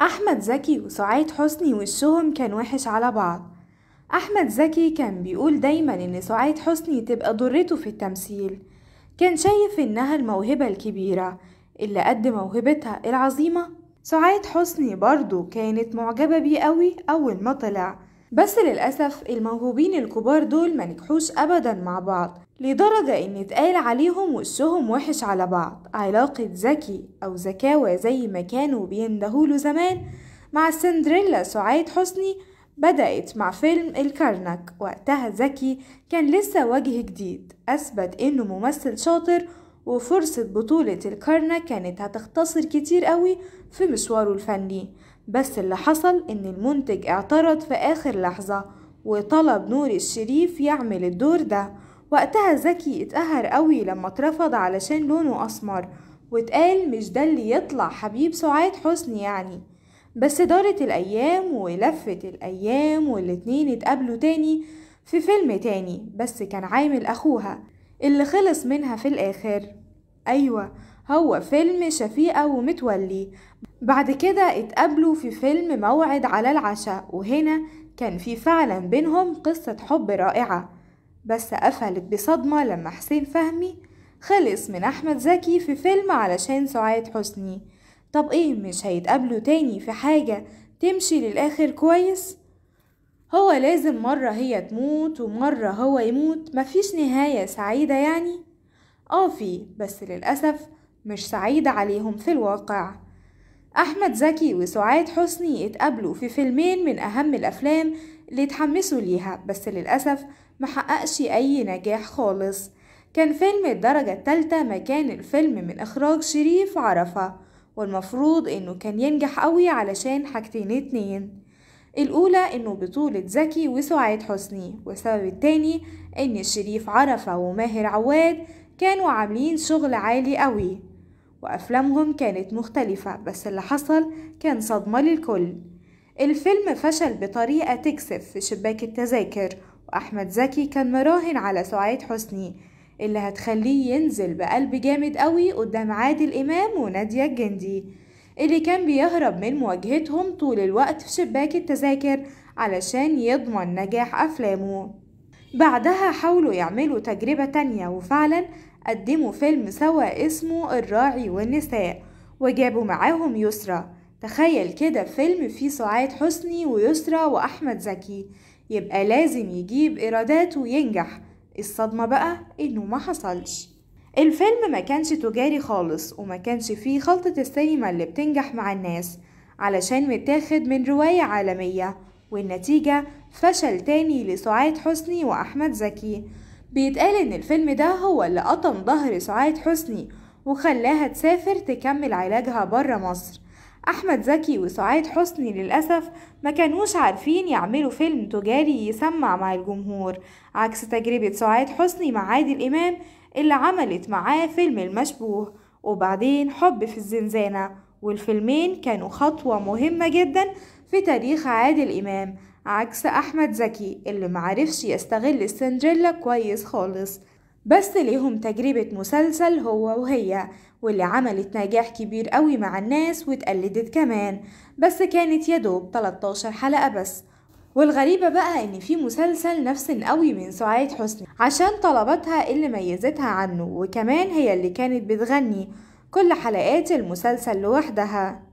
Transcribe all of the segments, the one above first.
أحمد زكي وسعاد حسني وشهم كان وحش على بعض أحمد زكي كان بيقول دايما إن سعاد حسني تبقى ضرته في التمثيل كان شايف إنها الموهبة الكبيرة اللي قد موهبتها العظيمة سعاد حسني برضو كانت معجبة بيه قوي أول ما طلع بس للأسف الموهوبين الكبار دول ما نجحوش أبدا مع بعض لدرجة إن اتقال عليهم وشهم وحش على بعض علاقة زكي أو زكاوة زي ما كانوا بيندهوله زمان مع سندريلا سعاد حسني بدأت مع فيلم الكرنك وقتها زكي كان لسه وجه جديد أثبت إنه ممثل شاطر وفرصة بطولة الكرنك كانت هتختصر كتير قوي في مشواره الفني بس اللي حصل إن المنتج اعترض في آخر لحظة وطلب نور الشريف يعمل الدور ده وقتها زكي اتقهر قوي لما اترفض علشان لونه أسمر واتقال مش ده اللي يطلع حبيب سعاد حسني يعني بس دارت الأيام ولفت الأيام والاتنين اتقابلوا تاني في فيلم تاني بس كان عامل أخوها اللي خلص منها في الآخر أيوة هو فيلم شفيقة ومتولي بعد كده اتقابلوا في فيلم موعد على العشاء وهنا كان في فعلا بينهم قصة حب رائعة بس قفلت بصدمة لما حسين فهمي خلص من أحمد زكي في فيلم علشان سعاد حسني طب إيه مش هيتقابلوا تاني في حاجة تمشي للآخر كويس؟ هو لازم مرة هي تموت ومرة هو يموت مفيش نهاية سعيدة يعني؟ آه في بس للأسف مش سعيدة عليهم في الواقع أحمد زكي وسعاد حسني اتقابلوا في فيلمين من أهم الأفلام اللي اتحمسوا ليها بس للأسف محققش أي نجاح خالص كان فيلم الدرجة التالتة مكان الفيلم من إخراج شريف عرفة والمفروض إنه كان ينجح قوي علشان حاجتين اتنين الأولى إنه بطولة زكي وسعاد حسني والسبب التاني إن شريف عرفة وماهر عواد كانوا عاملين شغل عالي قوي وأفلامهم كانت مختلفة بس اللي حصل كان صدمة للكل الفيلم فشل بطريقة تكسف في شباك التذاكر وأحمد زكي كان مراهن على سعاد حسني اللي هتخليه ينزل بقلب جامد قوي قدام عادل إمام ونادية الجندي اللي كان بيهرب من مواجهتهم طول الوقت في شباك التذاكر علشان يضمن نجاح أفلامه بعدها حاولوا يعملوا تجربة تانية وفعلا قدموا فيلم سوا اسمه الراعي والنساء وجابوا معاهم يسرا تخيل كده فيلم فيه سعاد حسني ويسرا وأحمد زكي يبقى لازم يجيب إيرادات وينجح الصدمة بقى إنه ما حصلش الفيلم ما كانش تجاري خالص وما كانش فيه خلطة السينما اللي بتنجح مع الناس علشان متاخد من رواية عالمية والنتيجة فشل تاني لسعاد حسني وأحمد زكي بيتقال إن الفيلم ده هو اللي قطم ظهر سعاد حسني وخلاها تسافر تكمل علاجها برا مصر أحمد زكي وسعاد حسني للأسف ما كانوش عارفين يعملوا فيلم تجاري يسمع مع الجمهور عكس تجربة سعاد حسني مع عادل إمام اللي عملت معاه فيلم المشبوه وبعدين حب في الزنزانة والفيلمين كانوا خطوة مهمة جدا في تاريخ عادل إمام عكس أحمد زكي اللي معرفش يستغل سندريلا كويس خالص بس ليهم تجربة مسلسل هو وهي واللي عملت نجاح كبير قوي مع الناس واتقلدت كمان بس كانت يدوب 13 حلقة بس والغريبة بقى إن في مسلسل نفس قوي من سعاد حسني عشان طلباتها اللي ميزتها عنه وكمان هي اللي كانت بتغني كل حلقات المسلسل لوحدها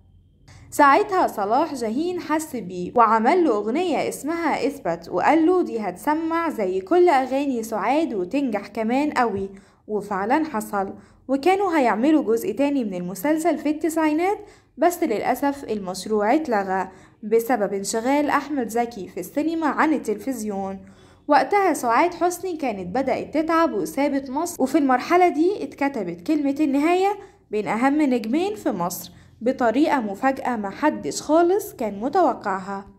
ساعتها صلاح جاهين حس بيه وعمل له أغنية اسمها اثبت وقال له دي هتسمع زي كل أغاني سعاد وتنجح كمان قوي وفعلا حصل وكانوا هيعملوا جزء تاني من المسلسل في التسعينات بس للأسف المشروع اتلغى بسبب انشغال أحمد زكي في السينما عن التلفزيون وقتها سعاد حسني كانت بدأت تتعب وسابت مصر وفي المرحلة دي اتكتبت كلمة النهاية بين أهم نجمين في مصر بطريقة مفاجأة محدش خالص كان متوقعها